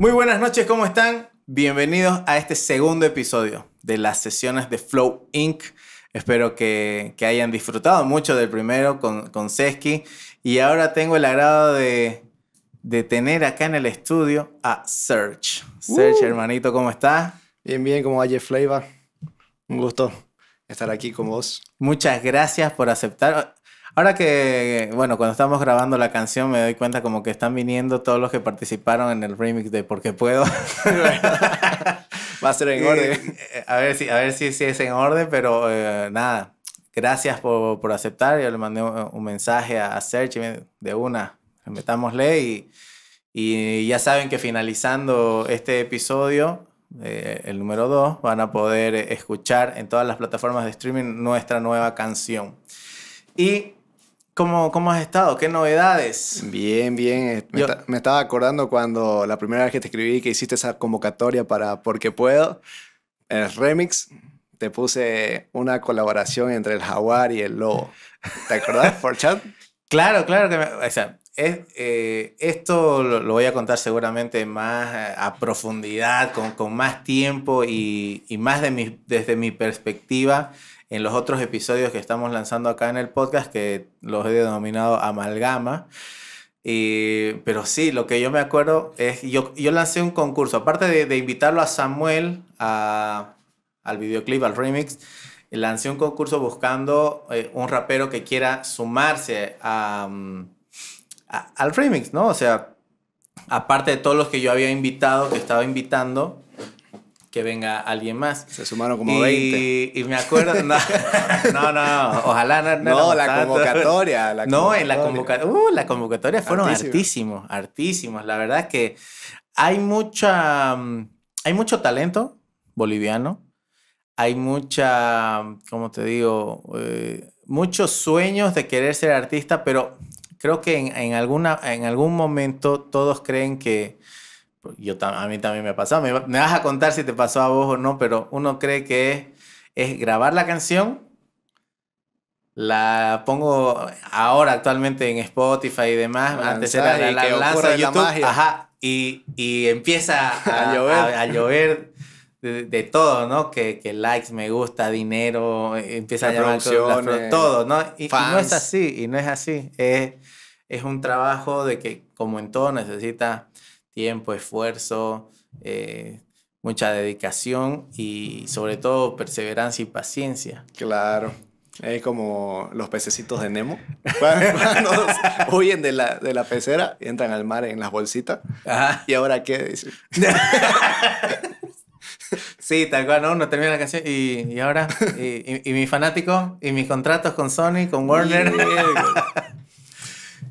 Muy buenas noches, ¿cómo están? Bienvenidos a este segundo episodio de las sesiones de Flow Inc. Espero que, hayan disfrutado mucho del primero con, con Sesky. Y ahora tengo el agrado de, tener acá en el estudio a Search. Search, uh. hermanito, ¿cómo estás? Bien, bien, como Jeff Flavor. Un gusto estar aquí con vos. Muchas gracias por aceptar. Ahora que, bueno, cuando estamos grabando la canción me doy cuenta como que están viniendo todos los que participaron en el remix de Porque Puedo. Va a ser en eh, orden. Eh, a ver si, a ver si, si es en orden, pero eh, nada. Gracias por, por, aceptar. Yo le mandé un, mensaje a, a Serge de una. Metámosle y, y ya saben que finalizando este episodio, el número 2, van a poder escuchar en todas las plataformas de streaming nuestra nueva canción. Y ¿Cómo, ¿Cómo, has estado? ¿Qué novedades? Bien, bien. Eh, me, Yo... me, estaba acordando cuando la primera vez que te escribí que hiciste esa convocatoria para Porque Puedo, el remix, te puse una colaboración entre el jaguar y el lobo. ¿Te acordás, por Claro, claro que o sea, eh, esto lo, lo, voy a contar seguramente más eh, a profundidad, con, con más tiempo y, y más de mi, desde mi perspectiva en los otros episodios que estamos lanzando acá en el podcast, que los he denominado amalgama. pero sí, lo que yo me acuerdo es, yo, yo lancé un concurso, aparte de, invitarlo a Samuel a, al videoclip, al remix, lancé un concurso buscando eh, un rapero que quiera sumarse mm, a, al remix, ¿no? O sea, aparte de todos los que yo había invitado, que estaba invitando, que venga alguien más. Se sumaron como y, 20. Y me acuerdo, no, no, no, ojalá no. No, la, convocatoria, No, en la convocatoria, uh, la convocatoria fueron artísimos, hartísimos, hartísimos. La verdad es que hay mucha, mm, hay mucho talento boliviano, hay mucha, mm, ¿cómo te digo? Eh, muchos sueños de querer ser artista, pero creo que en, en, alguna, en algún momento todos creen que yo, a mí también me ha me, me, vas a contar si te pasó a vos o no, pero uno cree que es, grabar la canción, la pongo ahora actualmente en Spotify y demás, ah, antes era la, de YouTube, ajá, y, empieza a, a llover, de, todo, ¿no? Que, likes, me gusta, dinero, empieza la a todo, ¿no? Y, no es así, y no es así. Es, un trabajo de que, como en todo, necesita tiempo, esfuerzo, eh, mucha dedicación y sobre todo perseverancia y paciencia. Claro. Es como los pececitos de Nemo. huyen de la, de la pecera, entran al mar en las bolsitas. Ajá. ¿Y ahora qué? sí, tal cual, ¿no? Uno termina la canción y, ahora, y, y, fanático? y mis contratos con Sony, con Warner.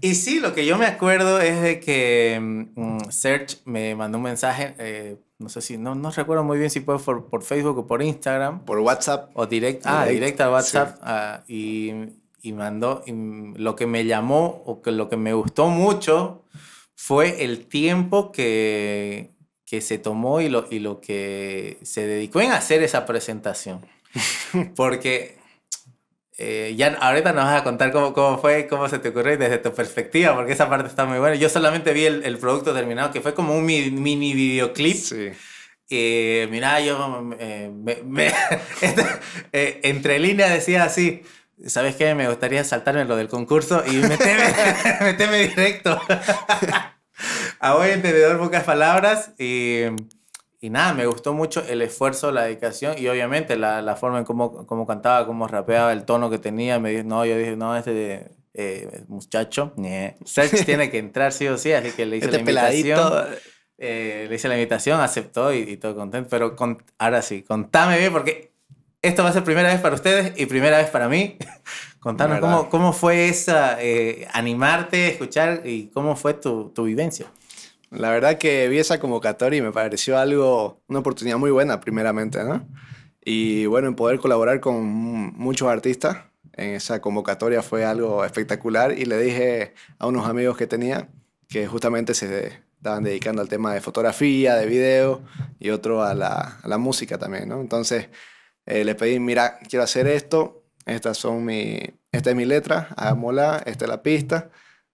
Y sí, lo que yo me acuerdo es de que mm, mm, Search me mandó un mensaje, eh, no sé si, no, no recuerdo muy bien si fue por, Facebook o por Instagram. Por WhatsApp. O direct, ah, directa a WhatsApp. Ah, y, mandó, lo que me llamó o que lo que me gustó mucho fue el tiempo que, que se tomó y lo, y lo que se dedicó en hacer esa presentación. Porque eh, ahorita nos vas a contar cómo, cómo fue, cómo se te ocurrió desde tu perspectiva, porque esa parte está muy buena. Yo solamente vi el, producto terminado, que fue como un mini, videoclip. Sí. Eh, mirá, yo eh, este, entre líneas decía así, ¿sabes qué? Me gustaría saltarme lo del concurso y meteme, meteme directo. a buen entendedor, pocas palabras. Y y nada, me gustó mucho el esfuerzo, la dedicación y obviamente la, la forma en cómo, cómo, cantaba, cómo rapeaba, el tono que tenía. Me dijo, no, yo dije, no, este eh, muchacho, Sergio tiene que entrar sí o sí, así que le hice este la invitación. Eh, le hice la invitación, aceptó y, todo contento. Pero ahora sí, contame bien, porque esto va a ser primera vez para ustedes y primera vez para mí. Contanos cómo, cómo, fue esa, eh, animarte, escuchar y cómo fue tu, tu vivencia. La verdad que vi esa convocatoria y me pareció algo, una oportunidad muy buena primeramente, ¿no? Y bueno, en poder colaborar con muchos artistas en esa convocatoria fue algo espectacular y le dije a unos amigos que tenía que justamente se estaban dedicando al tema de fotografía, de video y otro a la, música también, ¿no? Entonces eh, les pedí, mira, quiero hacer esto, estas son mi, esta es mi letra, hagámosla, esta es la pista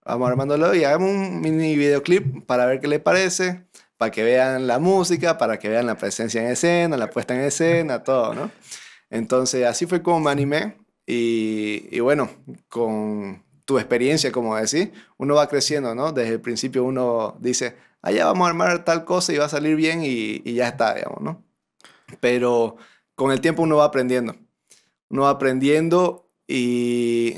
vamos armándolo y hagamos un mini videoclip para ver qué le parece, para que vean la música, para que vean la presencia en escena, la puesta en escena, todo, ¿no? Entonces, así fue como me animé y, y bueno, con tu experiencia, como decís, uno va creciendo, ¿no? Desde el principio uno dice, allá vamos a armar tal cosa y va a salir bien y, y ya está, digamos, ¿no? Pero con el tiempo uno va aprendiendo, uno va aprendiendo y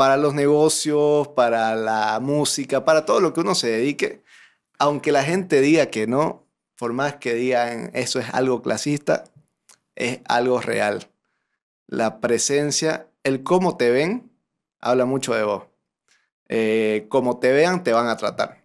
para los negocios, para la música, para todo lo que uno se dedique, aunque la gente diga que no, por más que digan eso es algo clasista, es algo real. La presencia, el cómo te ven, habla mucho de vos. Eh, como te vean, te van a tratar.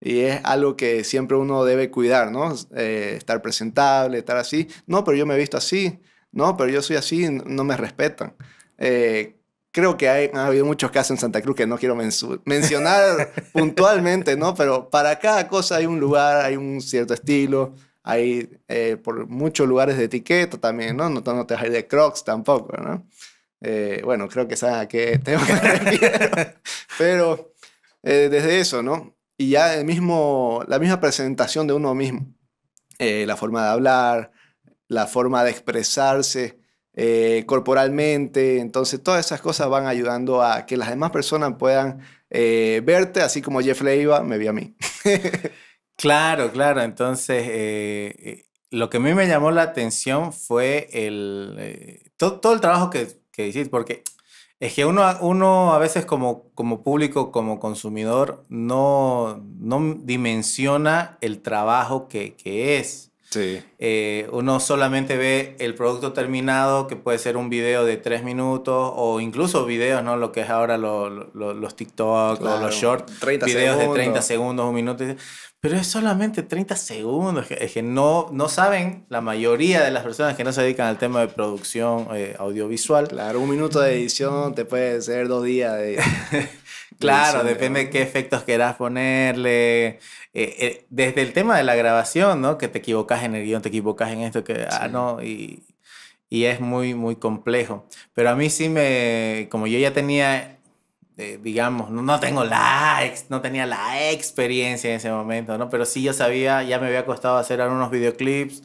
Y es algo que siempre uno debe cuidar, ¿no? Eh, estar presentable, estar así. No, pero yo me he visto así. No, pero yo soy así, no me respetan. Eh, creo que hay, ha habido muchos casos en Santa Cruz que no quiero mencionar puntualmente, ¿no? Pero para cada cosa hay un lugar, hay un cierto estilo, hay eh, por muchos lugares de etiqueta también, ¿no? No, te vas ir de Crocs tampoco, ¿no? Eh, bueno, creo que sabes a qué tema Pero eh, desde eso, ¿no? Y ya el mismo, la misma presentación de uno mismo, la forma de hablar, la forma de expresarse, eh, corporalmente. Entonces, todas esas cosas van ayudando a que las demás personas puedan eh, verte, así como Jeff Leiva me vio a mí. claro, claro. Entonces, eh, lo que a mí me llamó la atención fue el, todo, el trabajo que, hiciste, porque es que uno, a veces como, público, como consumidor, no, dimensiona el trabajo que es. Eh, uno solamente ve el producto terminado, que puede ser un video de tres minutos o incluso videos, ¿no? Lo que es ahora los TikTok o los shorts. Videos de 30 segundos, un minuto. Pero es solamente 30 segundos. Es que no, no saben, la mayoría de las personas que no se dedican al tema de producción eh, audiovisual. Claro, un minuto de edición te puede ser dos días de... Claro, depende de qué efectos querás ponerle. Eh, eh, desde el tema de la grabación, ¿no? Que te equivocas en el guión, te equivocas en esto, que ah, no, y, es muy, muy complejo. Pero a mí sí me, como yo ya tenía, eh, digamos, no, tengo la, no tenía la experiencia en ese momento, ¿no? Pero sí yo sabía, ya me había costado hacer algunos videoclips.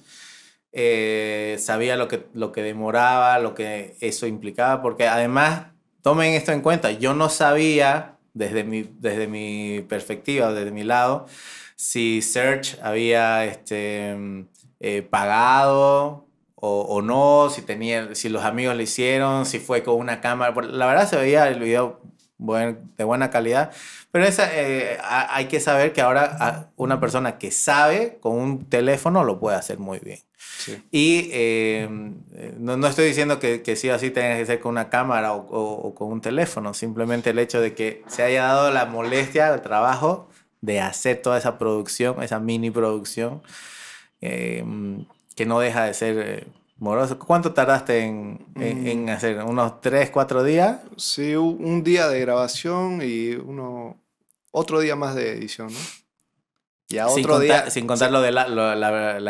sabía lo que, lo que demoraba, lo que eso implicaba, porque además, tomen esto en cuenta, yo no sabía desde mi, desde mi perspectiva, desde mi lado, si Search había este, eh, pagado o, no, si, tenía, si los amigos lo hicieron, si fue con una cámara. La verdad se veía el video de buena calidad, pero eh, hay que saber que ahora una persona que sabe con un teléfono lo puede hacer muy bien. Y em, eh, no, estoy diciendo que, que, sí o sí tengas que ser con una cámara o, o, con un teléfono, simplemente el hecho de que se haya dado la molestia, el trabajo de hacer toda esa producción, esa mini producción, em, que no deja de ser morosa eh, moroso. ¿Cuánto tardaste en, mm. hacer? ¿Unos 3, 4 días? Sí, un día de grabación y uno, otro día más de edición, ¿no? sin contar, lo de la,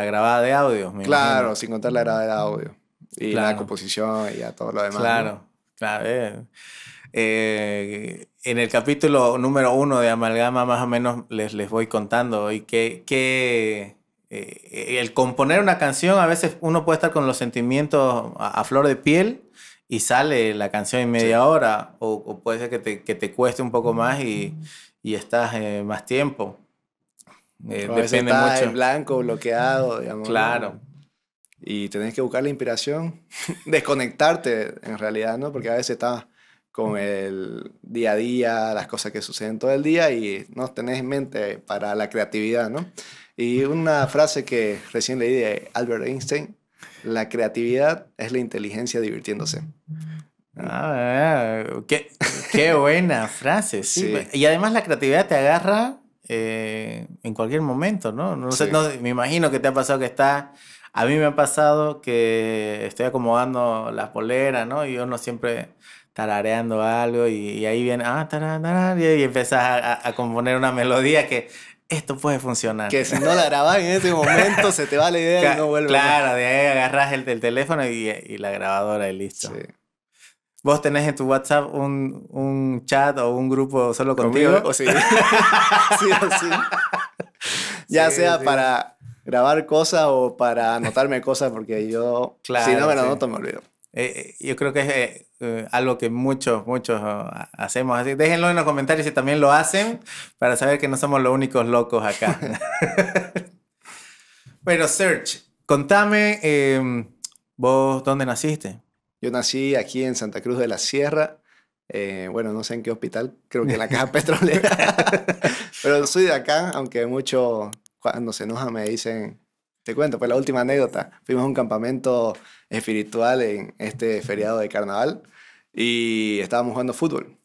grabada de audio. claro, sin contar la grabada de audio. Y la composición y todo lo demás. Claro, claro. Eh. Eh, en el capítulo número uno de Amalgama, más o menos les, les voy contando y que, eh, el componer una canción, a veces uno puede estar con los sentimientos a, flor de piel y sale la canción en media hora, o, puede ser que te, cueste un poco mm. más y, y estás más tiempo. Eh, depende mucho. En blanco, bloqueado, digamos. Claro. Y tenés que buscar la inspiración, desconectarte en realidad, ¿no? Porque a veces estás con el día a día, las cosas que suceden todo el día y no tenés en mente para la creatividad, ¿no? Y una frase que recién leí de Albert Einstein, la creatividad es la inteligencia divirtiéndose. Ah, eh, qué, qué buena frase, sí. Y además la creatividad te agarra eh, en cualquier momento, ¿no? No, sé, me imagino que te ha pasado que está, A mí me ha pasado que estoy acomodando la polera ¿no? Y uno siempre tarareando algo y, ahí viene, ah, y empezás a, componer una melodía que esto puede funcionar. Que si no la grabas en ese momento se te va la idea y no vuelve. Claro, de ahí agarras el, teléfono y, la grabadora y listo. ¿Vos tenés en tu WhatsApp un, chat o un grupo solo contigo? ¿Conmigo? Sí. sí o sí. Ya sea para grabar cosas o para anotarme cosas, porque yo, claro, si no me lo anoto, me olvido. Eh, eh, yo creo que es eh, algo que muchos, muchos ah, hacemos. Así, déjenlo en los comentarios si también lo hacen, para saber que no somos los únicos locos acá. Bueno, Serge, contame, em, vos, ¿dónde naciste? Yo nací aquí en Santa Cruz de la Sierra. Eh, bueno, no sé en qué hospital, creo que en la caja petrolera. Pero soy de acá, aunque mucho cuando se enoja me dicen, te cuento, pues la última anécdota. Fuimos a un campamento espiritual en este feriado de carnaval y estábamos jugando fútbol.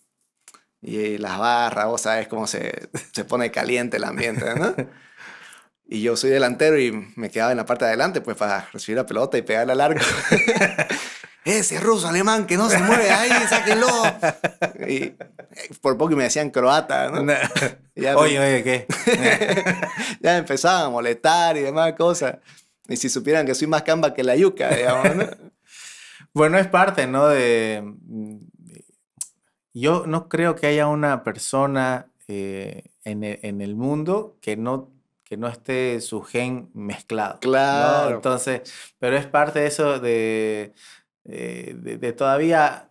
Y las barras, vos sabes cómo se, se pone caliente el ambiente, ¿no? Y yo soy delantero y me quedaba en la parte de adelante, pues para recibir la pelota y pegarla largo. ese ruso alemán que no se mueve ahí, sáquenlo. Y por poco me decían croata, oye, oye, ¿qué? ya empezaban a molestar y demás cosas. Y si supieran que soy más camba que la yuca, digamos, bueno, es parte, ¿no? De... Yo no creo que haya una persona eh, e, en, el, mundo que no que no esté su gen mezclado. Claro. Entonces, pero es parte de eso de, eh, de, todavía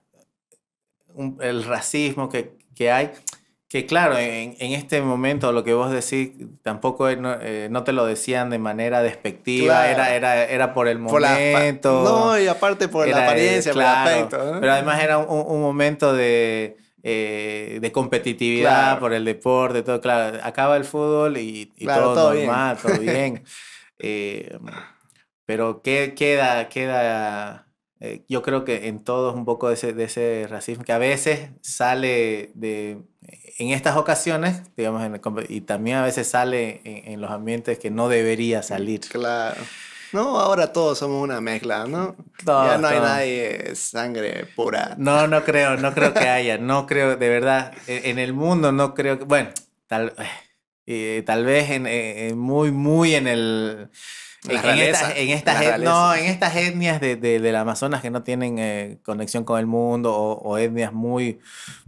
el racismo que, que, hay, que claro, en, en, este momento lo que vos decís tampoco no, eh, no te lo decían de manera despectiva, era, era, era por el momento. no, y aparte por la eh, apariencia, Pero además era un, momento de... de competitividad por el deporte, todo, claro, acaba el fútbol y, todo, bien. todo bien. pero ¿qué queda, queda eh, yo creo que en todos un poco de ese, racismo que a veces sale de, en estas ocasiones, digamos, y también a veces sale en, los ambientes que no debería salir. Claro. No, ahora todos somos una mezcla, ¿no? ya no hay nadie sangre pura. No, no creo, no creo que haya, no creo, de verdad, e, en, el mundo no creo que, bueno, tal, eh, tal vez muy, muy en el en, estas etnias de, del Amazonas que no tienen eh, conexión con el mundo o, etnias muy,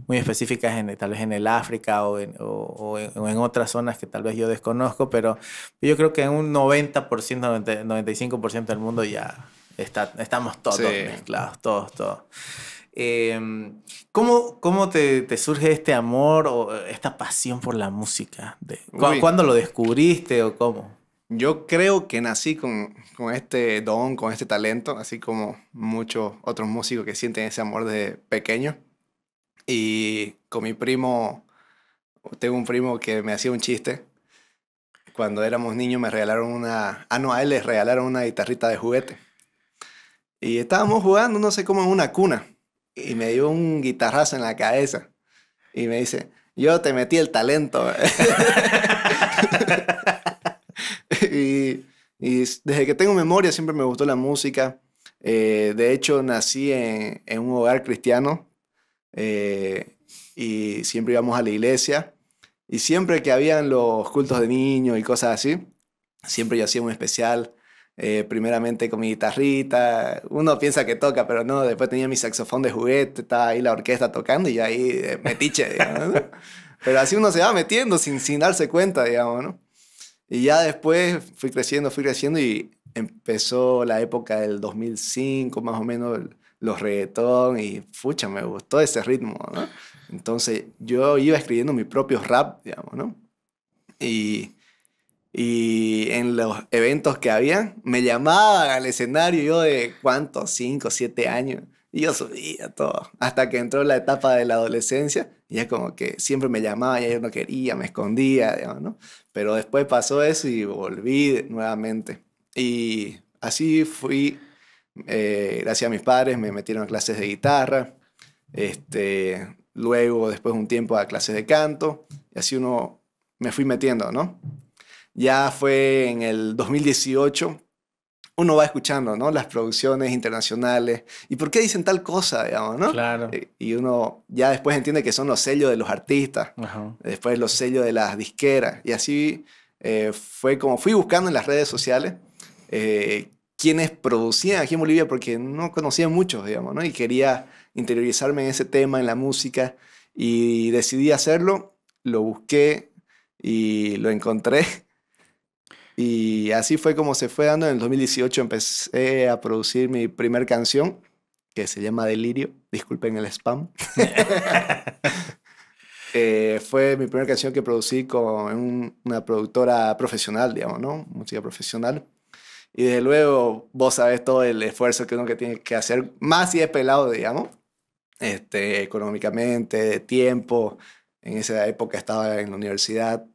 muy específicas, en, tal vez en el África o en, o, otras zonas que tal vez yo desconozco, pero yo creo que en un 90%, 95% del mundo ya estamos todos mezclados, todos, todos. Em, ¿Cómo, te, surge este amor o esta pasión por la música? ¿Cuándo lo descubriste o cómo? Yo creo que nací con, con, este don, con este talento, así como muchos otros músicos que sienten ese amor de pequeño. Y con mi primo, tengo un primo que me hacía un chiste. Cuando éramos niños me regalaron una, ah no, a él les regalaron una guitarrita de juguete. Y estábamos jugando, no sé cómo, en una cuna. Y me dio un guitarrazo en la cabeza. Y me dice, yo te metí el talento. y, desde que tengo memoria siempre me gustó la música. Eh, de hecho, nací en, un hogar cristiano eh, y siempre íbamos a la iglesia. Y siempre que habían los cultos de niños y cosas así, siempre yo hacía un especial, eh, primeramente con mi guitarrita. Uno piensa que toca, pero no, después tenía mi saxofón de juguete, estaba ahí la orquesta tocando y ahí metiche, Pero así uno se va metiendo sin, sin darse cuenta, digamos, ¿no? Y ya después fui creciendo, fui creciendo y empezó la época del 2005, más o menos, los reggaetón y fucha, me gustó ese ritmo, ¿no? Entonces yo iba escribiendo mi propio rap, digamos, ¿no? Y, en los eventos que había, me llamaban al escenario yo de cuántos, cinco, siete años. Y yo subía todo. Hasta que entró la etapa de la adolescencia, y es como que siempre me llamaba, y yo no quería, me escondía, ¿no? Pero después pasó eso y volví nuevamente. Y así fui, eh, gracias a mis padres, me metieron a clases de guitarra, este, luego después un tiempo a clases de canto, y así uno me fui metiendo, ¿no? Ya fue en el 2018 uno va escuchando, ¿no? Las producciones internacionales y por qué dicen tal cosa, digamos, ¿no? Claro. Eh, y uno ya después entiende que son los sellos de los artistas, después los sellos de las disqueras y así eh, fue como fui buscando en las redes sociales eh, quienes producían aquí en Bolivia porque no conocía muchos, digamos, ¿no? Y quería interiorizarme en ese tema, en la música y decidí hacerlo, lo busqué y lo encontré y así fue como se fue dando. En el 2018 empecé a producir mi primer canción, que se llama Delirio. Disculpen el spam. Eh, fue mi primera canción que producí con una productora profesional, digamos, ¿no? Música profesional. Y desde luego, vos sabés todo el esfuerzo que uno que tiene que hacer, más si es pelado, digamos, este, económicamente, de tiempo. En esa época estaba en la universidad,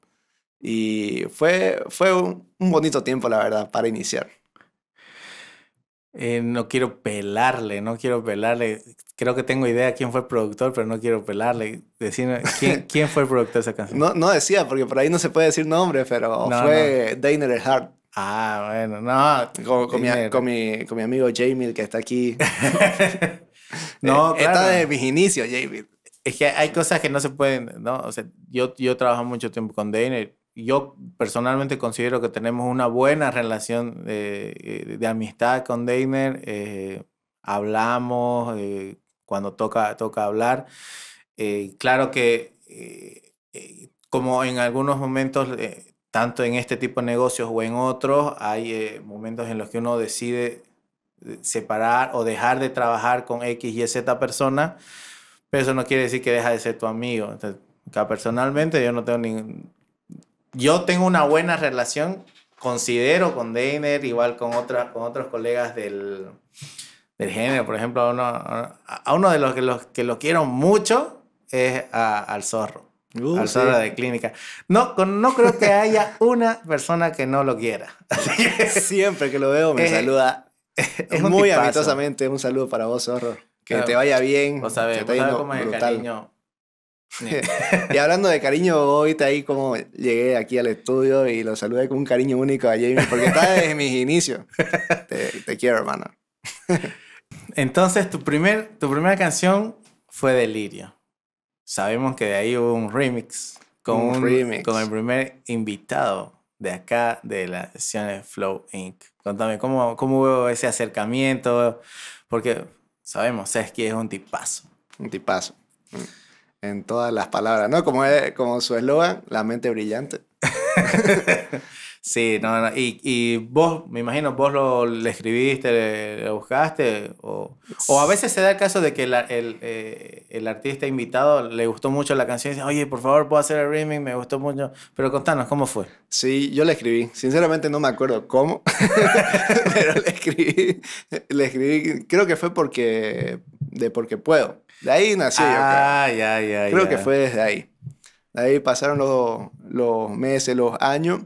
y fue, fue un, bonito tiempo, la verdad, para iniciar. Eh, no quiero pelarle, no quiero pelarle. Creo que tengo idea de quién fue el productor, pero no quiero pelarle. decir ¿quién, fue el productor de esa canción? No, decía, porque por ahí no se puede decir nombre, pero fue Dainer el Hart. Ah, bueno, no. Con, mi, amigo Jamil, que está aquí. no, eh, claro. Está desde mis inicios, Jamil. Es que hay cosas que no se pueden, ¿no? yo, yo trabajo mucho tiempo con Dainer yo personalmente considero que tenemos una buena relación eh, de, amistad con Deiner. Eh, hablamos eh, cuando toca, toca hablar. claro que como en algunos momentos, tanto en este tipo de negocios o en otros, hay momentos en los que uno decide separar o dejar de trabajar con X y Z persona, pero eso no quiere decir que deja de ser tu amigo. personalmente yo no tengo ningún yo tengo una buena relación, considero con Deiner, igual con, con otros colegas del, del género. Por ejemplo, a uno, a uno de los que, los que lo quiero mucho es al zorro. Uh, al zorro de clínica. No, no creo que haya una persona que no lo quiera. Siempre que lo veo me saluda. Es, muy amistosamente. Un saludo para vos, zorro. Que te vaya bien. el y hablando de cariño, te ahí como llegué aquí al estudio y lo saludé con un cariño único a Jamie, porque está desde mis inicios. Te, quiero, hermano. Entonces, tu, primer, tu primera canción fue Delirio. Sabemos que de ahí hubo un remix con, con el primer invitado de acá, de la sesión de Flow Inc. Contame, ¿cómo, ¿cómo hubo ese acercamiento? Porque sabemos, que es un tipazo. Un tipazo en todas las palabras, ¿no? Como, es, como su eslogan, la mente brillante. sí, no, no. Y, y, vos, me imagino, vos lo, le escribiste, lo buscaste, o, o, a veces se da el caso de que eh, el, artista invitado le gustó mucho la canción y dice, oye, por favor, puedo hacer el remix, me gustó mucho, pero contanos, ¿cómo fue? Sí, yo le escribí, sinceramente no me acuerdo cómo, pero le escribí, le escribí, creo que fue porque, de porque puedo. De ahí nació yo. Creo. ay, creo que fue desde ahí. De ahí pasaron los, los meses, los años.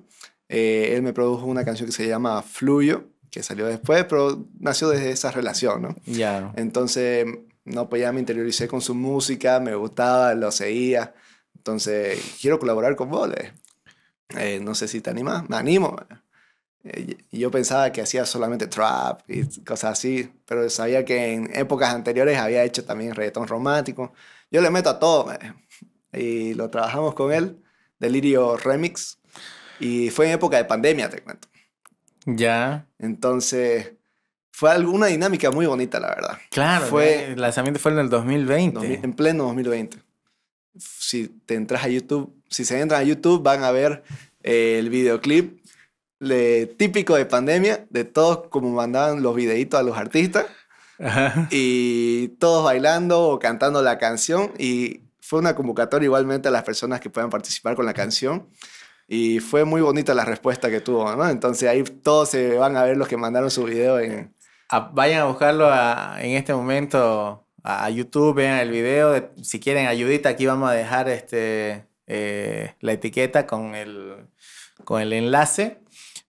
Eh, él me produjo una canción que se llama Fluyo, que salió después, pero nació desde esa relación, ¿no? Ya. Entonces, no, pues ya me interioricé con su música, me gustaba, lo seguía. Entonces, quiero colaborar con vos. Eh, no sé si te animas. Me animo. Y yo pensaba que hacía solamente trap y cosas así, pero sabía que en épocas anteriores había hecho también reggaetón romántico. Yo le meto a todo, y lo trabajamos con él, Delirio Remix, y fue en época de pandemia, te cuento. Ya. Entonces, fue alguna dinámica muy bonita, la verdad. Claro, fue, el lanzamiento fue en el 2020. en pleno 2020. Si te entras a YouTube, si se entran a YouTube, van a ver eh, el videoclip típico de pandemia, de todos como mandaban los videitos a los artistas. Y todos bailando o cantando la canción. Y fue una convocatoria igualmente a las personas que puedan participar con la canción. Y fue muy bonita la respuesta que tuvo, ¿no? Entonces ahí todos se van a ver los que mandaron su video en... vayan a buscarlo en este momento a, YouTube, vean el video. si quieren ayudita, aquí vamos a dejar este, eh, la etiqueta con el, con el enlace.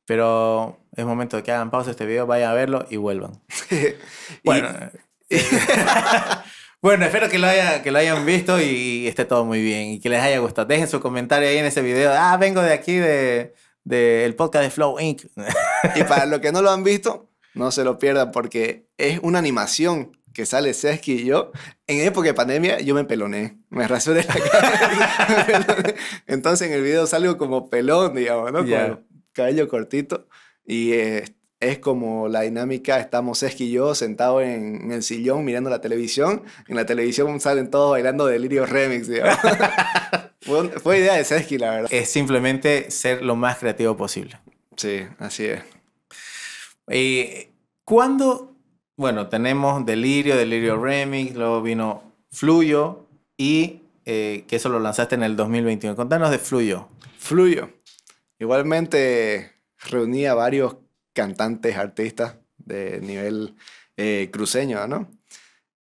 Pero es momento de que hagan pausa este video, vayan a verlo y vuelvan. bueno. Eh, bueno, espero que lo, haya, que lo hayan visto y esté todo muy bien y que les haya gustado. Dejen su comentario ahí en ese video. Ah, vengo de aquí del de, podcast de Flow Inc. y para los que no lo han visto, no se lo pierdan porque es una animación que sale Sesky y yo, en época de pandemia yo me peloné, me rasuré la cara. Entonces en el video salgo como pelón, digamos, ¿no? cabello cortito, y eh, es, como la dinámica, estamos Sesky y yo sentados en, el sillón mirando la televisión, en la televisión salen todos bailando Delirio Remix, fue, fue, idea de Sesky, la verdad. Es simplemente ser lo más creativo posible. Sí, así es. y ¿Cuándo? Bueno, tenemos Delirio, Delirio Remix, luego vino Fluyo y eh, que eso lo lanzaste en el 2021. Contanos de Fluyo. Fluyo. Igualmente reuní a varios cantantes, artistas de nivel eh, cruceño, ¿no?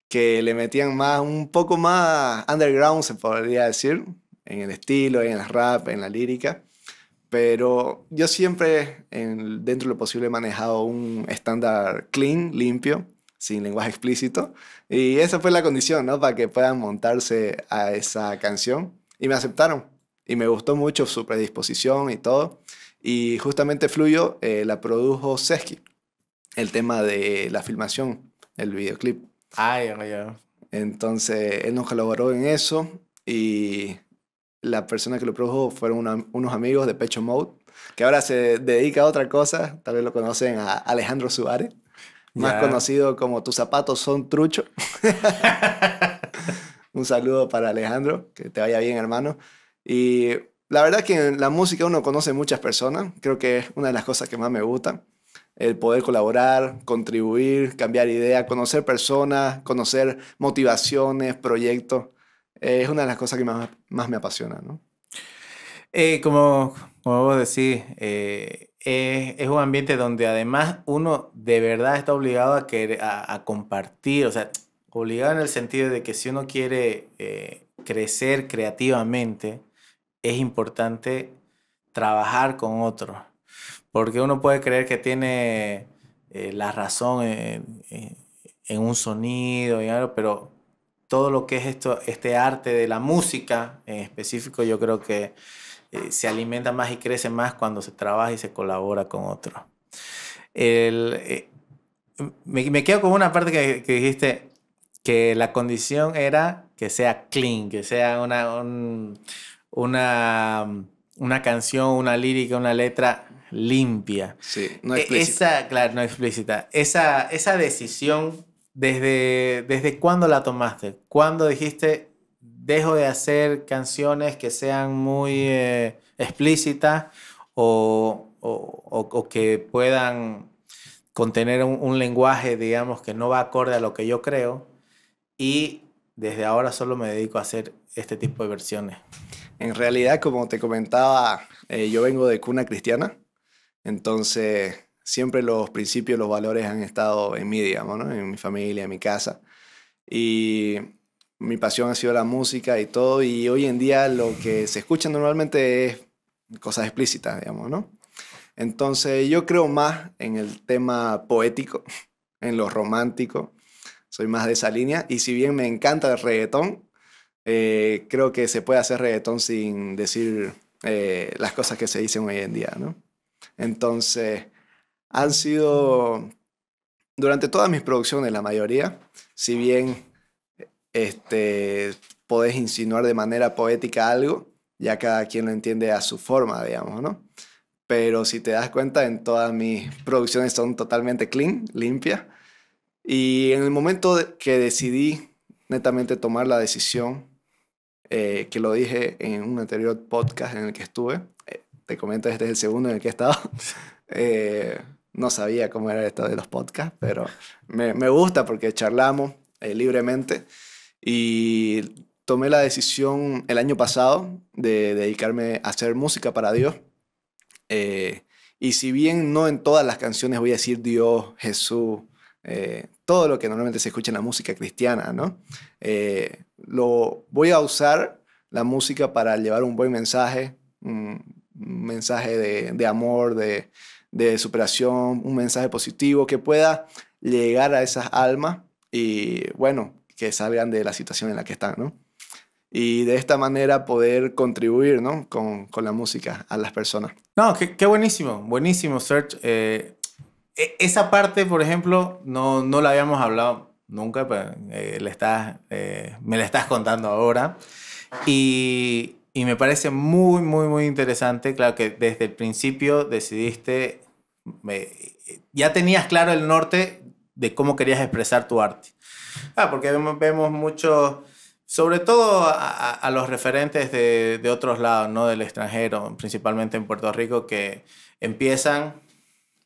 Que le metían más, un poco más underground, se podría decir, en el estilo, en el rap, en la lírica. Pero yo siempre, en, dentro de lo posible, he manejado un estándar clean, limpio, sin lenguaje explícito. Y esa fue la condición, ¿no? Para que puedan montarse a esa canción. Y me aceptaron y me gustó mucho su predisposición y todo. Y justamente Fluyo eh, la produjo Sesky, el tema de la filmación, el videoclip. Ah, ya, Entonces él nos colaboró en eso y la persona que lo produjo fueron unos amigos de Pecho Mode, que ahora se dedica a otra cosa, tal vez lo conocen a Alejandro Suárez, más conocido como Tus zapatos son trucho. Un saludo para Alejandro, que te vaya bien hermano. Y la verdad que en la música uno conoce muchas personas, creo que es una de las cosas que más me gusta, el poder colaborar, contribuir, cambiar ideas, conocer personas, conocer motivaciones, proyectos, es una de las cosas que más, me apasiona. ¿no? Eh, como, vos decís, eh, es, un ambiente donde además uno de verdad está obligado a, a, compartir, o sea, obligado en el sentido de que si uno quiere eh, crecer creativamente, es importante trabajar con otro. porque uno puede creer que tiene eh, la razón en, un sonido, y algo, pero todo lo que es esto, este arte de la música en específico, yo creo que eh, se alimenta más y crece más cuando se trabaja y se colabora con otro. Eh, me, quedo con una parte que, dijiste, que la condición era que sea clean, que sea una, un, una, canción, una lírica, una letra limpia. Sí, no e-, explícita. Esa, claro, no explícita. Esa, esa decisión, ¿desde, ¿desde cuándo la tomaste? ¿Cuándo dijiste, dejo de hacer canciones que sean muy eh, explícitas o, que puedan contener un, lenguaje, digamos, que no va acorde a lo que yo creo? Y desde ahora solo me dedico a hacer este tipo de versiones. En realidad, como te comentaba, eh, yo vengo de cuna cristiana, entonces siempre los principios, los valores han estado en mí, digamos, ¿no? en mi familia, en mi casa. Y mi pasión ha sido la música y todo, y hoy en día lo que se escucha normalmente es cosas explícitas, digamos, ¿no? Entonces yo creo más en el tema poético, en lo romántico, soy más de esa línea, y si bien me encanta el reggaetón, eh, creo que se puede hacer reggaetón sin decir eh, las cosas que se dicen hoy en día, ¿no? Entonces, han sido, durante todas mis producciones, la mayoría, si bien este, podés insinuar de manera poética algo, ya cada quien lo entiende a su forma, digamos, ¿no? Pero si te das cuenta, en todas mis producciones son totalmente clean, limpias. Y en el momento que decidí netamente tomar la decisión eh, que lo dije en un anterior podcast en el que estuve. Eh, te comento, este es el segundo en el que he estado. Eh, no sabía cómo era esto de los podcasts, pero me, gusta porque charlamos libremente y tomé la decisión el año pasado de dedicarme a hacer música para Dios. y si bien no en todas las canciones voy a decir Dios, Jesús, todo lo que normalmente se escucha en la música cristiana, ¿no? Eh, lo, voy a usar la música para llevar un buen mensaje, un mensaje de, amor, de, superación, un mensaje positivo que pueda llegar a esas almas y, bueno, que salgan de la situación en la que están, ¿no? Y de esta manera poder contribuir, ¿no? Con, la música a las personas. No, qué, buenísimo, buenísimo, Serge. Eh, e, esa parte, por ejemplo, no, no la habíamos hablado nunca, pero eh, eh, me la estás contando ahora. Y, y, me parece muy, muy, muy interesante, claro, que desde el principio decidiste, ya tenías claro el norte de cómo querías expresar tu arte. Ah, porque vemos, vemos mucho, sobre todo a, a los referentes de, de, otros lados, ¿no? Del extranjero, principalmente en Puerto Rico, que empiezan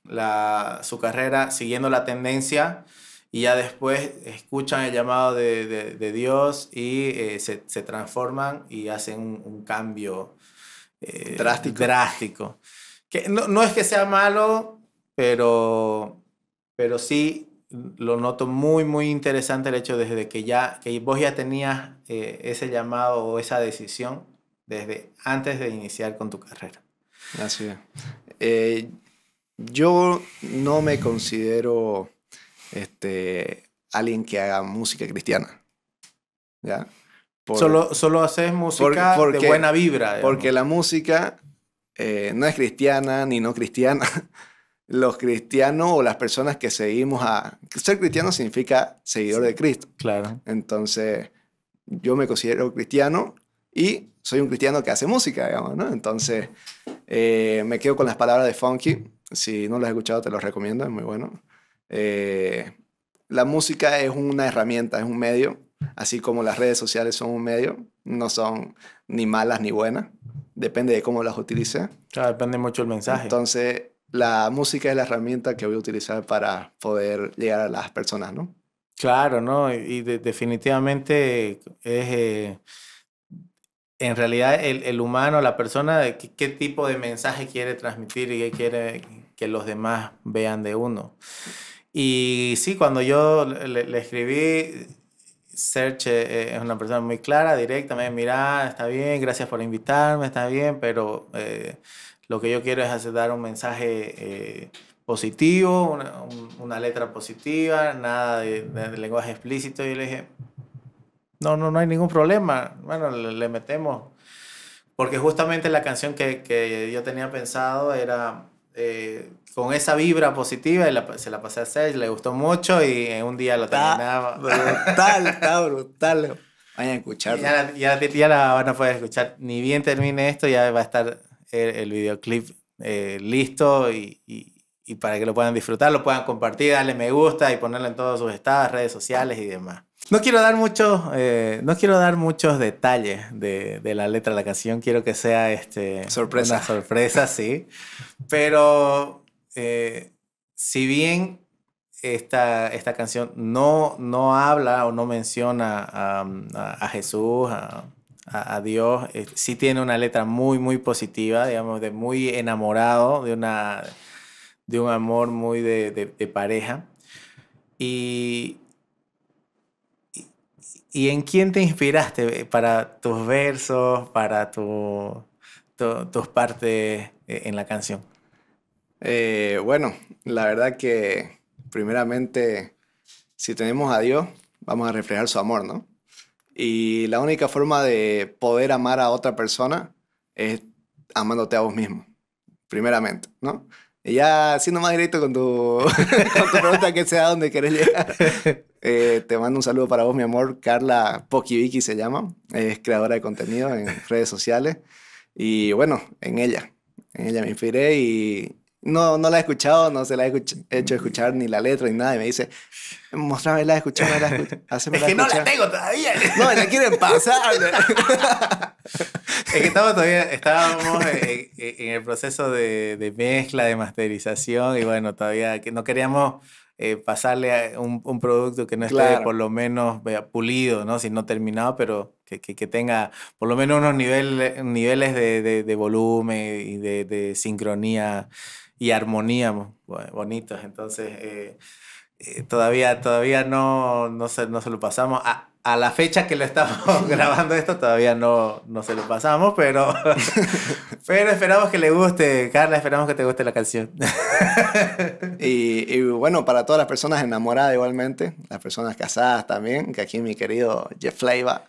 la, su carrera siguiendo la tendencia y ya después escuchan el llamado de, Dios y eh, se, transforman y hacen un, cambio eh, drástico. drástico. Que no, es que sea malo, pero, pero sí lo noto muy, muy interesante el hecho desde que ya que vos ya tenías eh, ese llamado o esa decisión desde antes de iniciar con tu carrera. gracias yo no me considero este, alguien que haga música cristiana. ¿Ya? solo, solo haces música de buena vibra. Porque la música eh, no es cristiana ni no cristiana. Los cristianos o las personas que seguimos a... Ser cristiano significa seguidor de Cristo. Claro. Entonces, yo me considero cristiano y soy un cristiano que hace música, digamos, ¿no? Entonces, eh, me quedo con las palabras de Funky si no lo has escuchado, te lo recomiendo, es muy bueno. Eh, la música es una herramienta, es un medio, así como las redes sociales son un medio, no son ni malas ni buenas, depende de cómo las utilice Claro, depende mucho el mensaje. Entonces, la música es la herramienta que voy a utilizar para poder llegar a las personas, ¿no? Claro, ¿no? Y definitivamente es... Eh, en realidad el, humano, la persona, qué tipo de mensaje quiere transmitir y qué quiere, que los demás vean de uno. Y sí, cuando yo le, escribí, Serge eh, eh, es una persona muy clara, directa, me dice, mira, está bien, gracias por invitarme, está bien, pero eh, lo que yo quiero es hacer dar un mensaje positivo, una, letra positiva, nada de, lenguaje explícito. Y le dije, no, no, no hay ningún problema, bueno, le, le metemos. Porque justamente la canción que, que yo tenía pensado era eh, con esa vibra positiva y se la pasé a seis le gustó mucho y en un día lo está terminaba. Brutal, está brutal. Vayan a escucharlo. Ya, ya, ya, la van a poder escuchar. Ni bien termine esto, ya va a estar el, videoclip eh, listo y, para que lo puedan disfrutar, lo puedan compartir, darle me gusta y ponerlo en todos sus estados, redes sociales y demás. No quiero dar muchos, eh, no quiero dar muchos detalles de, la letra de la canción. Quiero que sea este sorpresa. una sorpresa, sí. Pero eh, si bien esta, esta canción no, no habla o no menciona a, Jesús, a, Dios, eh, sí tiene una letra muy, muy positiva, digamos, de muy enamorado, de, una, de un amor muy de, de pareja. Y, ¿Y en quién te inspiraste eh, para tus versos, para tu, tus partes eh, en la canción? Eh, bueno, la verdad que primeramente, si tenemos a Dios, vamos a reflejar su amor, ¿no? Y la única forma de poder amar a otra persona es amándote a vos mismo, primeramente, ¿no? Y ya siendo más directo con tu, pregunta que sea dónde querés llegar. Eh, te mando un saludo para vos, mi amor. Carla Pokiviki se llama. Es creadora de contenido en redes sociales. Y bueno, en ella. En ella me inspiré y no, no la he escuchado, no se la he hecho escuchar ni la letra ni nada. Y me dice, mostrame la escuchame la Es que no la tengo todavía. No, la quieren pasar. es que estábamos todavía, estábamos eh, eh, en, el proceso de, de mezcla, de masterización. Y bueno, todavía no queríamos eh, pasarle a un, producto que no esté por lo menos pulido, ¿no? Si no terminado, pero que, tenga por lo menos unos niveles, niveles de, volumen y de, sincronía y armonía bonitos. Entonces, eh, eh, todavía, todavía no, no, se, no se lo pasamos. A, ah, a la fecha que lo estamos grabando esto, todavía no, no se lo pasamos, pero, pero esperamos que le guste, Carla, esperamos que te guste la canción. y, bueno, para todas las personas enamoradas igualmente, las personas casadas también, que aquí mi querido Jeff Flava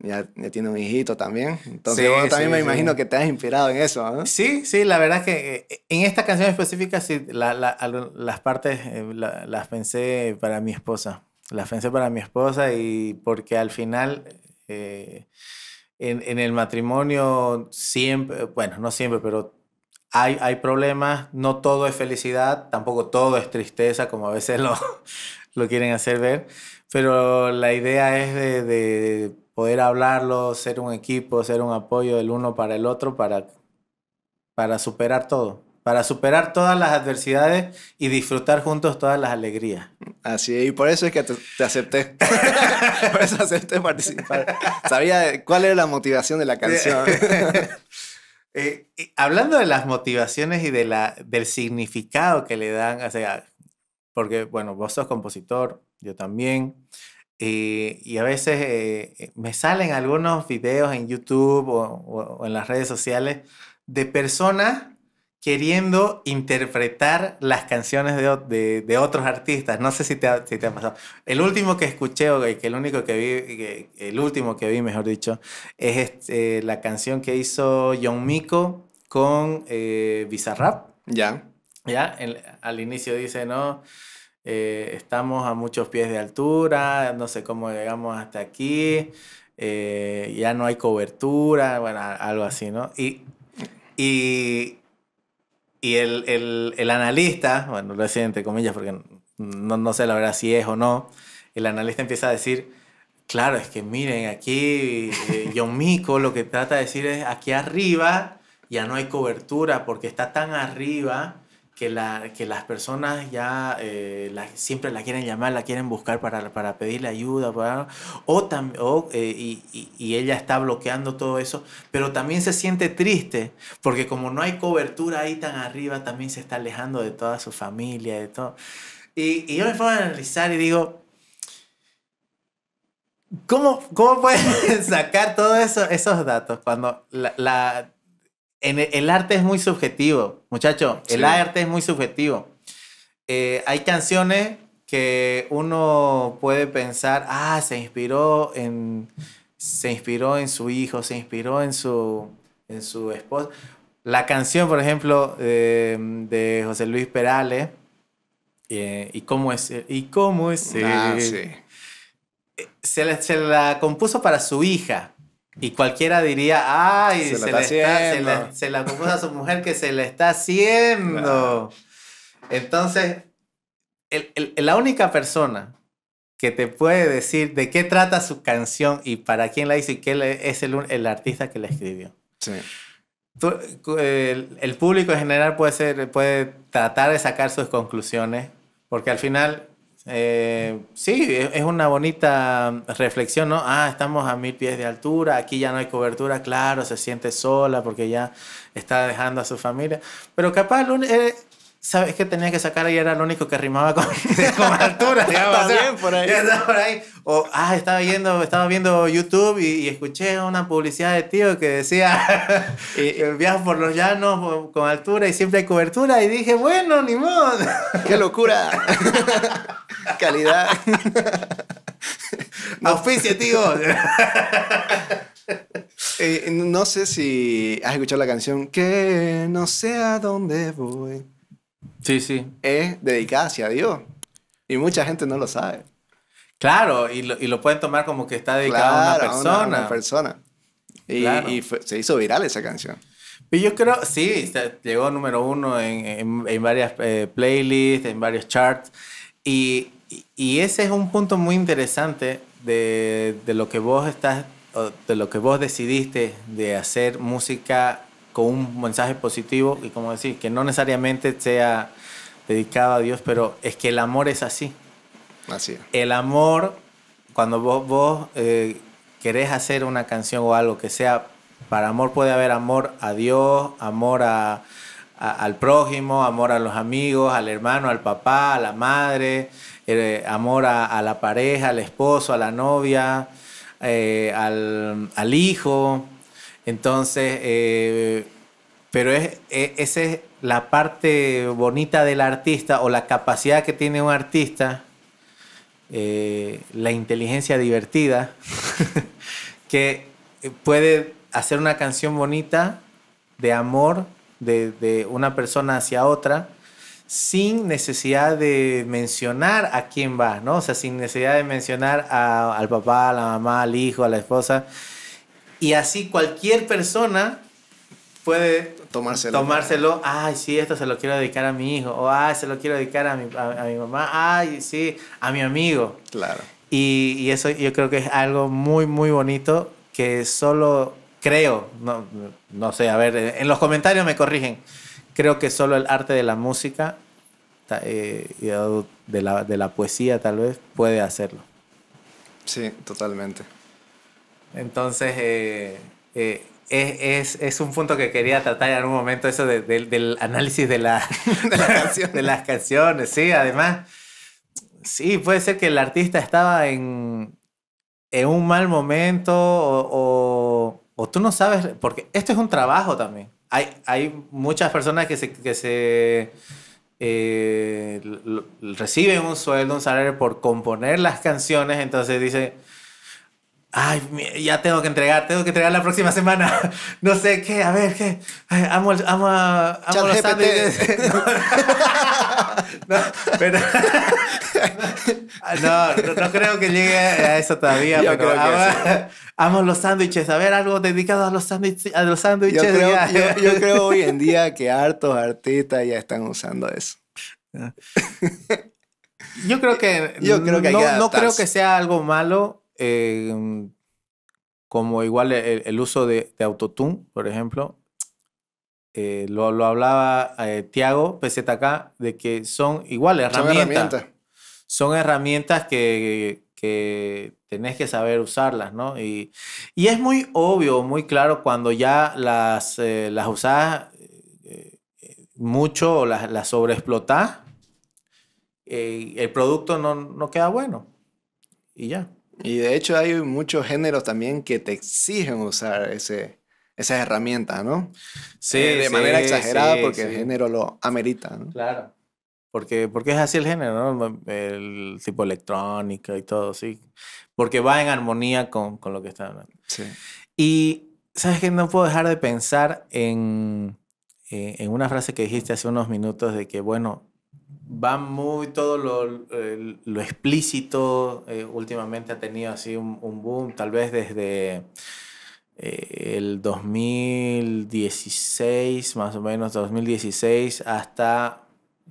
ya, tiene un hijito también. Entonces, sí, también me imagino que te has inspirado en eso, Sí, sí, la verdad que eh, en esta canción específica, sí, las partes eh, las pensé para mi esposa. La ofensa para mi esposa y porque al final eh, en, el matrimonio siempre, bueno, no siempre, pero hay, hay problemas, no todo es felicidad, tampoco todo es tristeza como a veces lo, lo quieren hacer ver, pero la idea es de, de poder hablarlo, ser un equipo, ser un apoyo del uno para el otro para, para superar todo para superar todas las adversidades y disfrutar juntos todas las alegrías. Así es, y por eso es que te, acepté. por eso acepté participar. Sabía cuál era la motivación de la canción. Eh, hablando de las motivaciones y de la, del significado que le dan, porque, bueno, vos sos compositor, yo también. Eh, y a veces eh, me salen algunos videos en YouTube o, o en las redes sociales de personas queriendo interpretar las canciones de, otros artistas. No sé si te, ha, pasado. El último que escuché, o que el único que vi, el último que vi, mejor dicho, es este, la canción que hizo John Miko con eh, Bizarrap. Ya. Ya, al inicio dice, ¿no? Eh, estamos a muchos pies de altura, no sé cómo llegamos hasta aquí, eh, ya no hay cobertura, bueno, algo así, ¿no? Y, y y el, analista, bueno, lo entre comillas porque no, no sé la verdad si es o no, el analista empieza a decir, claro, es que miren, aquí eh, Mico lo que trata de decir es, aquí arriba ya no hay cobertura porque está tan arriba que, la, que las personas ya eh, siempre la quieren llamar, la quieren buscar para, para pedirle ayuda, o, o eh, y, y, ella está bloqueando todo eso, pero también se siente triste, porque como no hay cobertura ahí tan arriba, también se está alejando de toda su familia, de todo. Y, y yo me pongo a analizar y digo, ¿cómo, cómo pueden sacar todos eso, esos datos cuando la, la e, el, arte es muy subjetivo, muchacho. El arte es muy subjetivo. Eh, hay canciones que uno puede pensar, ah, se inspiró en, se inspiró en su hijo, se inspiró en su, en su esposa. La canción, por ejemplo, em, de José Luis Perales, eh, ¿y cómo es? Eh, ¿Y cómo es? Ah, se, se la compuso para su hija y cualquiera diría, ay, se, la, a su mujer que se la está haciendo. Entonces, la única persona que te puede decir de qué trata su canción y para quién la hizo y qué es el, artista que la escribió. Sí. el, público en general puede, ser, puede tratar de sacar sus conclusiones, porque al final eh, sí, es una bonita reflexión, ¿no? Ah, estamos a mil pies de altura, aquí ya no hay cobertura, claro, se siente sola porque ya está dejando a su familia, pero capaz eh, ¿Sabes qué tenía que sacar? Y era lo único que rimaba con, altura. estaba bien por ahí. ah, estaba viendo, estaba viendo YouTube y, escuché una publicidad de tío que decía viajo por los llanos con altura y siempre hay cobertura. Y dije, bueno, ni modo. ¡Qué locura! Calidad. auspicio tío. Eh, no sé si has escuchado la canción Que no sé a dónde voy. Sí, sí. Es dedicada hacia Dios. Y mucha gente no lo sabe. Claro, y lo, pueden tomar como que está dedicada a una persona. persona. Y, se hizo viral esa canción. Y yo creo, sí, llegó número uno en, varias eh, playlists, en varios charts. Y, ese es un punto muy interesante de, lo que vos estás, de lo que vos decidiste de hacer música con un mensaje positivo y como decir, que no necesariamente sea dedicado a Dios, pero es que el amor es así. Así El amor, cuando vos, eh, querés hacer una canción o algo que sea, para amor puede haber amor a Dios, amor al prójimo, amor a los amigos, al hermano, al papá, a la madre, eh, amor a, la pareja, al esposo, a la novia, eh, al, hijo. Entonces, pero es, e, esa es la parte bonita del artista o la capacidad que tiene un artista, eh, la inteligencia divertida, que puede hacer una canción bonita de amor de, una persona hacia otra sin necesidad de mencionar a quién va, ¿no? O sea, sin necesidad de mencionar al papá, a la mamá, al hijo, a la esposa. Y así cualquier persona puede tomárselo. Tomárselo, ay, sí, esto se lo quiero dedicar a mi hijo, o ay, se lo quiero dedicar a mi, mamá, ay, sí, a mi amigo. Claro. Y, eso yo creo que es algo muy, muy bonito que solo creo, no, sé, a ver, en los comentarios me corrigen, creo que solo el arte de la música eh, de la, poesía tal vez puede hacerlo. Sí, totalmente. Entonces, eh, eh es, un punto que quería tratar en algún momento, eso del análisis de, la, de, las canciones. Sí, además, sí, puede ser que el artista estaba en, en un mal momento o, o, tú no sabes, porque esto es un trabajo también. Hay, hay muchas personas que se, que se eh, reciben un sueldo, un salario por componer las canciones, entonces dicen ay, ya tengo que entregar, tengo que entregar la próxima semana. No sé qué, a ver, qué. amo, los sándwiches. No, no, creo que llegue a eso todavía. amo, los sándwiches. A ver, algo dedicado a los sándwiches. los sándwiches yo, creo, yo, creo hoy en día que hartos artistas ya están usando eso. Ah. Yo creo que, yo creo que no, no creo que sea algo malo Em, como igual el, uso de, autotune, por ejemplo. Eh, lo, hablaba eh, Thiago Tiago PZK de que son igual herramientas. Son herramientas que, tenés que saber usarlas, ¿no? Y, y, es muy obvio, muy claro cuando ya las, eh, las usás mucho o las, las sobreexplotás, el producto no, no queda bueno. Y ya. Y de hecho hay muchos géneros también que te exigen usar ese, esas herramientas, ¿no? Sí. Eh, de manera exagerada porque el género lo amerita, ¿no? Claro. Porque, porque es así el género, ¿no? El tipo electrónico y todo, sí. Porque va en armonía con, lo que está hablando. Sí. Y, ¿sabes qué? No puedo dejar de pensar en, eh, en una frase que dijiste hace unos minutos de que, bueno, va muy todo lo, explícito, eh, últimamente ha tenido así un, boom, tal vez desde eh, el 2016, más o menos 2016, hasta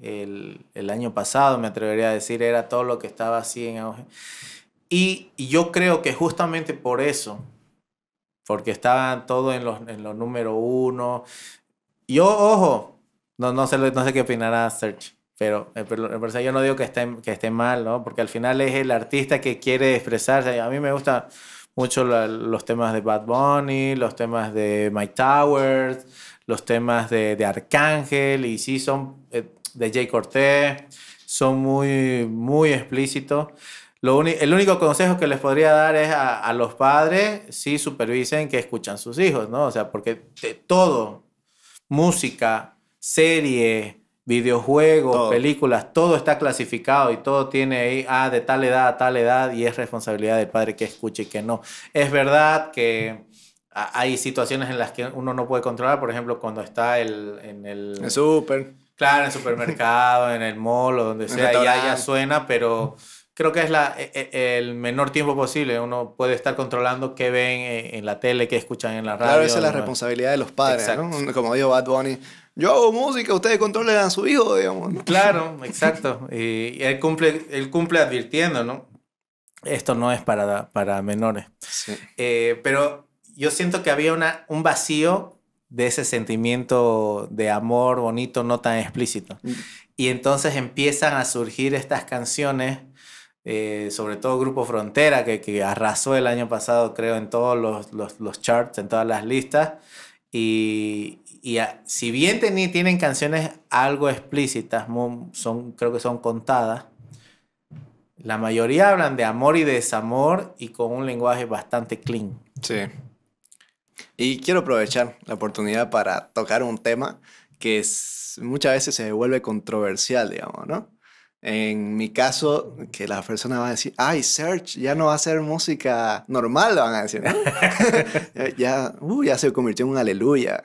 el, año pasado, me atrevería a decir, era todo lo que estaba así en auge. Y, yo creo que justamente por eso, porque estaba todo en lo número uno, yo, ojo, no, no, sé, no sé qué opinará search pero, eh, pero eh, yo no digo que esté, que esté mal, ¿no? Porque al final es el artista que quiere expresarse. A mí me gustan mucho los temas de Bad Bunny, los temas de My Towers, los temas de, Arcángel, y sí, son eh, de Jay Cortés, son muy, muy explícitos. Lo el único consejo que les podría dar es a, los padres, sí supervisen que escuchan sus hijos, ¿no? O sea, porque de todo, música, serie, videojuegos, películas, todo está clasificado y todo tiene ahí, ah, de tal edad a tal edad y es responsabilidad del padre que escuche y que no. Es verdad que hay situaciones en las que uno no puede controlar, por ejemplo, cuando está el, en el... Claro, en el supermercado, en el mall o donde sea, ya, ya suena, pero creo que es la, e, e, el menor tiempo posible. Uno puede estar controlando qué ven eh, en la tele, qué escuchan en la radio. Claro, esa es la responsabilidad de los padres, ¿no? Como dijo Bad Bunny, yo hago música, ustedes controlan a su hijo, digamos. Claro, exacto. Y él cumple, él cumple advirtiendo, ¿no? Esto no es para, para menores. Sí. Eh, pero yo siento que había una, un vacío de ese sentimiento de amor bonito, no tan explícito. Mm. Y entonces empiezan a surgir estas canciones, eh, sobre todo Grupo Frontera, que, arrasó el año pasado, creo, en todos los, los charts, en todas las listas. Y, y si bien tienen canciones algo explícitas, son, creo que son contadas, la mayoría hablan de amor y desamor y con un lenguaje bastante clean. Sí. Y quiero aprovechar la oportunidad para tocar un tema que muchas veces se vuelve controversial, digamos, ¿no? En mi caso, que las persona va a decir, ay, Search ya no va a ser música normal, van a decir. ya, uh, ya se convirtió en un aleluya.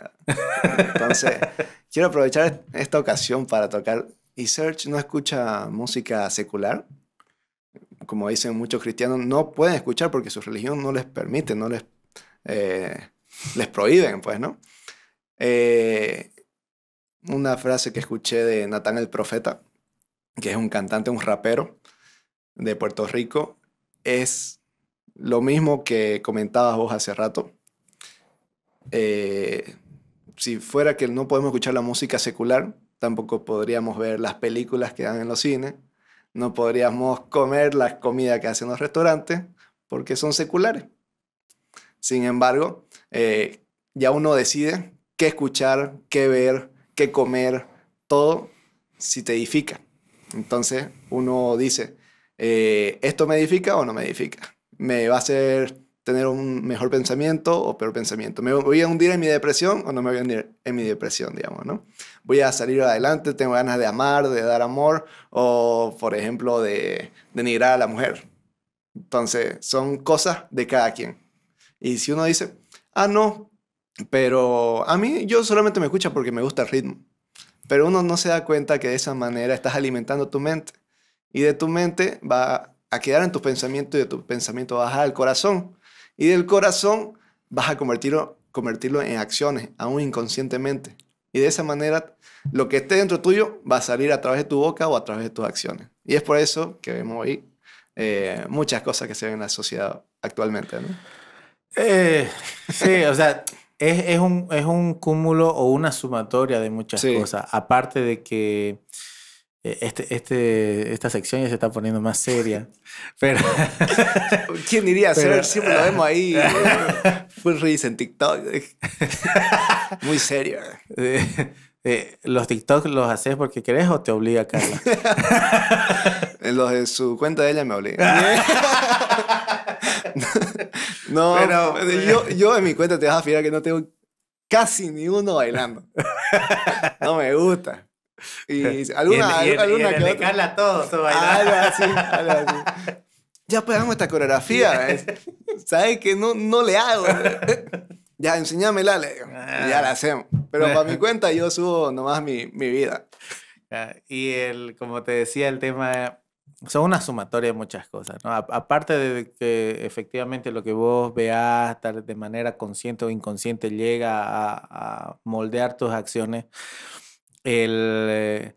Entonces, quiero aprovechar esta ocasión para tocar. Y Search no escucha música secular. Como dicen muchos cristianos, no pueden escuchar porque su religión no les permite, no les, eh, les prohíben, pues, ¿no? Eh, una frase que escuché de Natán el Profeta que es un cantante, un rapero de Puerto Rico, es lo mismo que comentabas vos hace rato. Eh, si fuera que no podemos escuchar la música secular, tampoco podríamos ver las películas que dan en los cines, no podríamos comer las comidas que hacen los restaurantes, porque son seculares. Sin embargo, eh, ya uno decide qué escuchar, qué ver, qué comer, todo si te edifica. Entonces uno dice, eh, ¿esto me edifica o no me edifica? ¿Me va a hacer tener un mejor pensamiento o peor pensamiento? ¿Me voy a hundir en mi depresión o no me voy a hundir en mi depresión, digamos, ¿no? ¿Voy a salir adelante? ¿Tengo ganas de amar, de dar amor o, por ejemplo, de denigrar a la mujer? Entonces, son cosas de cada quien. Y si uno dice, ah, no, pero a mí yo solamente me escucha porque me gusta el ritmo. Pero uno no se da cuenta que de esa manera estás alimentando tu mente. Y de tu mente va a quedar en tus pensamiento y de tu pensamiento vas al corazón. Y del corazón vas a convertirlo, convertirlo en acciones, aún inconscientemente. Y de esa manera, lo que esté dentro tuyo va a salir a través de tu boca o a través de tus acciones. Y es por eso que vemos hoy eh, muchas cosas que se ven en la sociedad actualmente. Eh, sí, o sea, es, es, un, es un cúmulo o una sumatoria de muchas cosas. Aparte de que eh, este, este, esta sección ya se está poniendo más seria. Pero. ¿Quién diría? siempre lo vemos ahí. Full en TikTok. Eh. Muy serio. Eh, ¿Los TikTok los haces porque querés o te obliga, Carla? los de su cuenta de ella me obliga. No, pues, eh, yo, en mi cuenta te vas a fijar que no tengo casi ni uno bailando. no me gusta. Y alguna, y alguna que otra. Algo así, algo así. Ya pegamos pues, esta coreografía. ¿Sabes que no, le hago? ya, enséñamela, le digo. Ah. ya la hacemos. Pero para mi cuenta yo subo nomás mi, mi vida. Ah, y el, como te decía, el tema de son una sumatoria de muchas cosas, ¿no? aparte de que efectivamente lo que vos veas de manera consciente o inconsciente llega a, moldear tus acciones, el eh,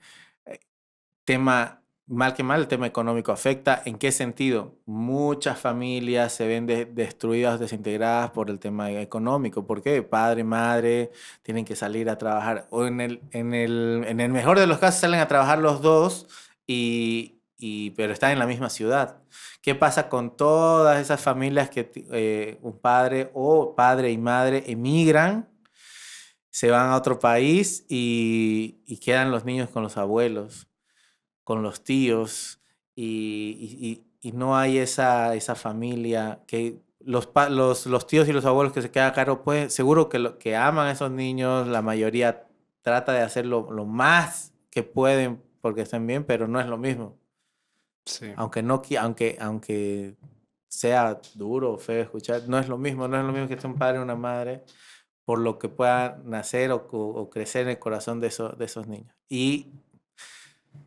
tema, mal que mal, el tema económico afecta. ¿En qué sentido? Muchas familias se ven destruidas, desintegradas por el tema económico. ¿Por qué? Padre, madre, tienen que salir a trabajar. O en el, en el, en el mejor de los casos salen a trabajar los dos. Y, y, pero están en la misma ciudad. ¿Qué pasa con todas esas familias que eh, un padre o padre y madre emigran, se van a otro país y, quedan los niños con los abuelos, con los tíos, y, no hay esa, esa familia que... Los, los, los, tíos y los abuelos que se quedan a cargo, pues seguro que, lo, que aman a esos niños, la mayoría trata de hacer lo más que pueden porque estén bien, pero no es lo mismo. Aunque, no, aunque, aunque sea duro, feo escuchar, no es lo mismo, no es lo mismo que esté un padre o una madre por lo que pueda nacer o, crecer en el corazón de, de esos niños. Y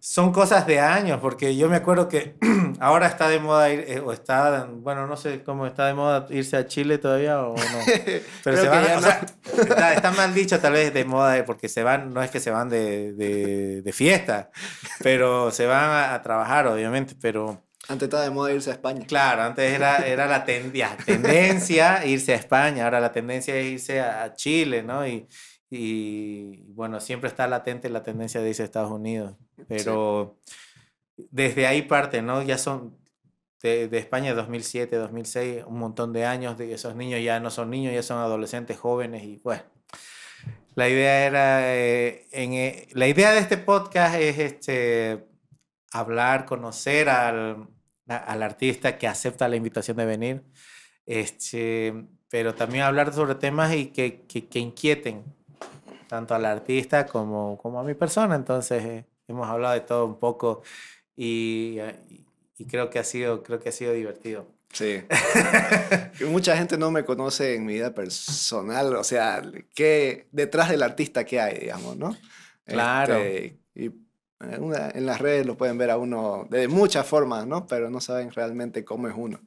son cosas de años, porque yo me acuerdo que ahora está de moda ir, eh, o está, bueno, no sé cómo está de moda irse a Chile todavía o no. Pero se van, a está, mal dicho tal vez de moda, eh, porque se van, no es que se van de, de, fiesta, pero se van a, trabajar, obviamente, pero... Antes estaba de moda irse a España. Claro, antes era, era la tendencia, tendencia irse a España, ahora la tendencia es irse a, a Chile, ¿no? Y, y bueno, siempre está latente la tendencia de irse Estados Unidos, pero desde ahí parte, ¿no? Ya son de, de, España 2007, 2006, un montón de años, de, esos niños ya no son niños, ya son adolescentes, jóvenes y bueno. La idea era, eh, en, eh, la idea de este podcast es este, hablar, conocer al, al artista que acepta la invitación de venir, este, pero también hablar sobre temas y que, que, que inquieten, tanto al artista como, como a mi persona. Entonces eh, hemos hablado de todo un poco y, creo, que ha sido, creo que ha sido divertido. Sí. Mucha gente no me conoce en mi vida personal, o sea, ¿qué, detrás del artista que hay, digamos, ¿no? Claro. Este, y eh, en las redes lo pueden ver a uno de muchas formas, ¿no? Pero no saben realmente cómo es uno.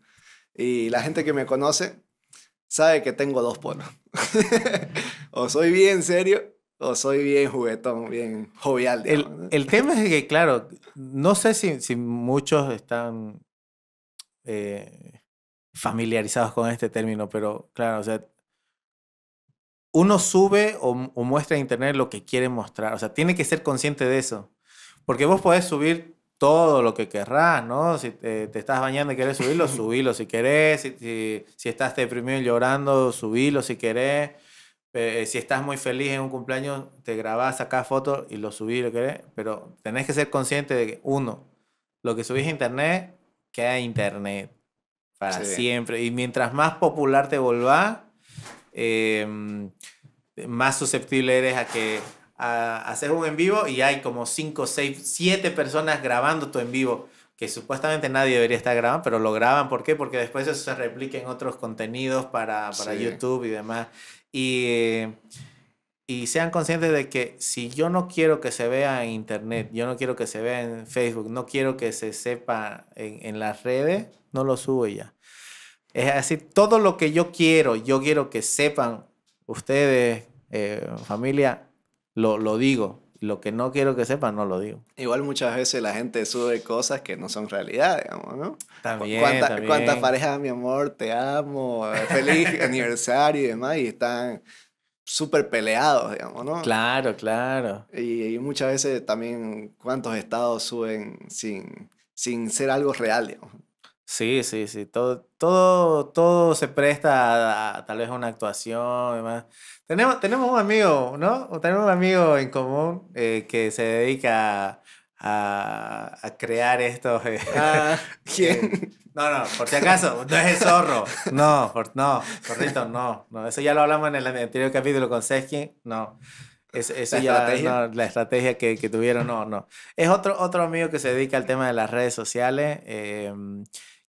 Y la gente que me conoce sabe que tengo dos polos. o soy bien serio o soy bien juguetón, bien jovial. El, el, tema es que, claro, no sé si, si muchos están eh, familiarizados con este término, pero claro, o uno sube o, o, muestra en internet lo que quiere mostrar, o sea, tiene que ser consciente de eso, porque vos podés subir todo lo que querrás, ¿no? Si te, estás bañando y querés subirlo, subilo si querés, si, si, si estás deprimido y llorando, subilo si querés eh, si estás muy feliz en un cumpleaños, te grabás, sacás fotos y lo subís, lo pero tenés que ser consciente de que, uno, lo que subís a internet queda en internet para siempre. Y mientras más popular te volvás, em, más susceptible eres a que haces un en vivo y hay como 5, 6, 7 personas grabando tu en vivo, que supuestamente nadie debería estar grabando, pero lo graban. ¿Por qué? Porque después eso se replica en otros contenidos para, YouTube y demás. Y, y sean conscientes de que si yo no quiero que se vea en Internet, yo no quiero que se vea en Facebook, no quiero que se sepa en, en las redes, no lo subo ya. Es decir, todo lo que yo quiero, yo quiero que sepan ustedes, eh, familia, lo digo lo que no quiero que sepan, no lo digo. Igual muchas veces la gente sube cosas que no son realidad, digamos, ¿no? También, ¿Cuántas parejas, mi amor, te amo, feliz aniversario y demás? Y están súper peleados, digamos, ¿no? Claro, claro. Y, muchas veces también cuántos estados suben sin, sin ser algo real, digamos. Sí, sí, sí. Todo, todo, todo se presta a, tal vez una actuación y demás. Tenemos, tenemos un amigo, ¿no? O tenemos un amigo en común eh, que se dedica a, a crear estos. Eh, ah. ¿Quién? no, no, por si acaso, no es el zorro. No, no, zorrito, no, no. Eso ya lo hablamos en el anterior capítulo con Seskin, no. Es, ¿La ya, estrategia? la estrategia que, que, tuvieron, no, no. Es otro, otro amigo que se dedica al tema de las redes sociales. Eh,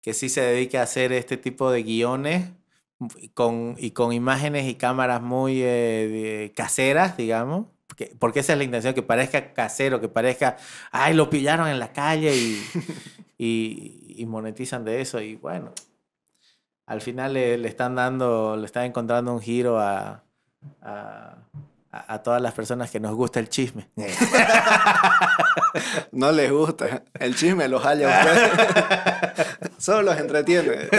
que sí se dedique a hacer este tipo de guiones mm, con, y con imágenes y cámaras muy eh, caseras, digamos, porque, esa es la intención, que parezca casero, que parezca, ay, lo pillaron en la calle y, monetizan de eso. Y bueno, al final le, están dando, le están encontrando un giro a a, todas las personas que nos gusta el chisme. no les gusta. El chisme los halla ustedes. Solo los entretiene.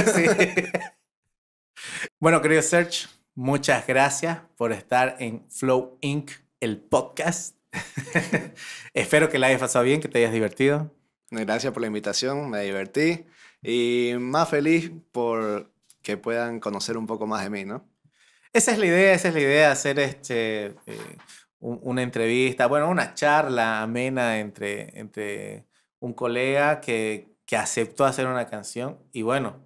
Bueno, querido Serge, muchas gracias por estar en Flow Inc., el podcast. Espero que la hayas pasado bien, que te hayas divertido. Gracias por la invitación, me divertí y más feliz por que puedan conocer un poco más de mí, ¿no? Esa es la idea, esa es la idea, hacer este, eh, una entrevista, bueno, una charla amena entre, entre un colega que, aceptó hacer una canción y bueno,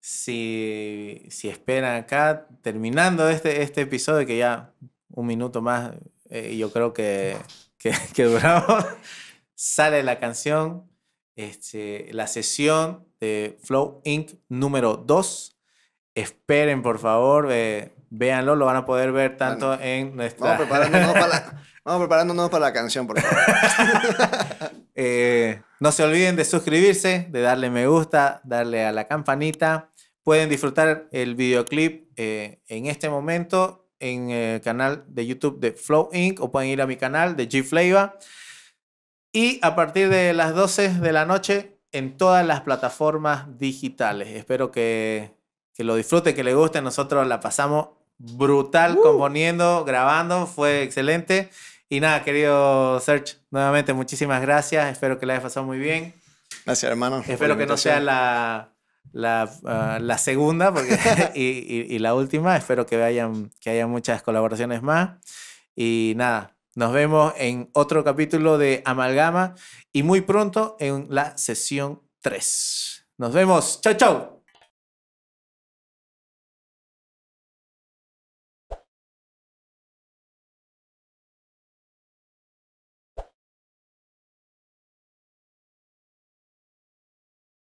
si, si esperan acá, terminando este, este episodio, que ya un minuto más, eh, yo creo que, que, duramos, sale la canción, este, la sesión de Flow Inc. número 2 esperen, por favor, eh, véanlo, lo van a poder ver tanto en nuestra... Vamos preparándonos, para la, canción, por favor. Eh, no se olviden de suscribirse, de darle me gusta, darle a la campanita. Pueden disfrutar el videoclip eh, en este momento en el canal de YouTube de Flow Inc. o pueden ir a mi canal de G Flava. Y a partir de las 12 de la noche en todas las plataformas digitales. Espero que que lo disfrute, que le guste. Nosotros la pasamos brutal componiendo, grabando, fue excelente. Y nada, querido Serge, nuevamente muchísimas gracias. Espero que la hayas pasado muy bien. Gracias, hermano. Espero que no sea la, ah, la, segunda porque, y, y, la última. Espero que, vayan, que haya muchas colaboraciones más. Y nada, nos vemos en otro capítulo de Amalgama y muy pronto en la sesión 3. Nos vemos. Chao, chao.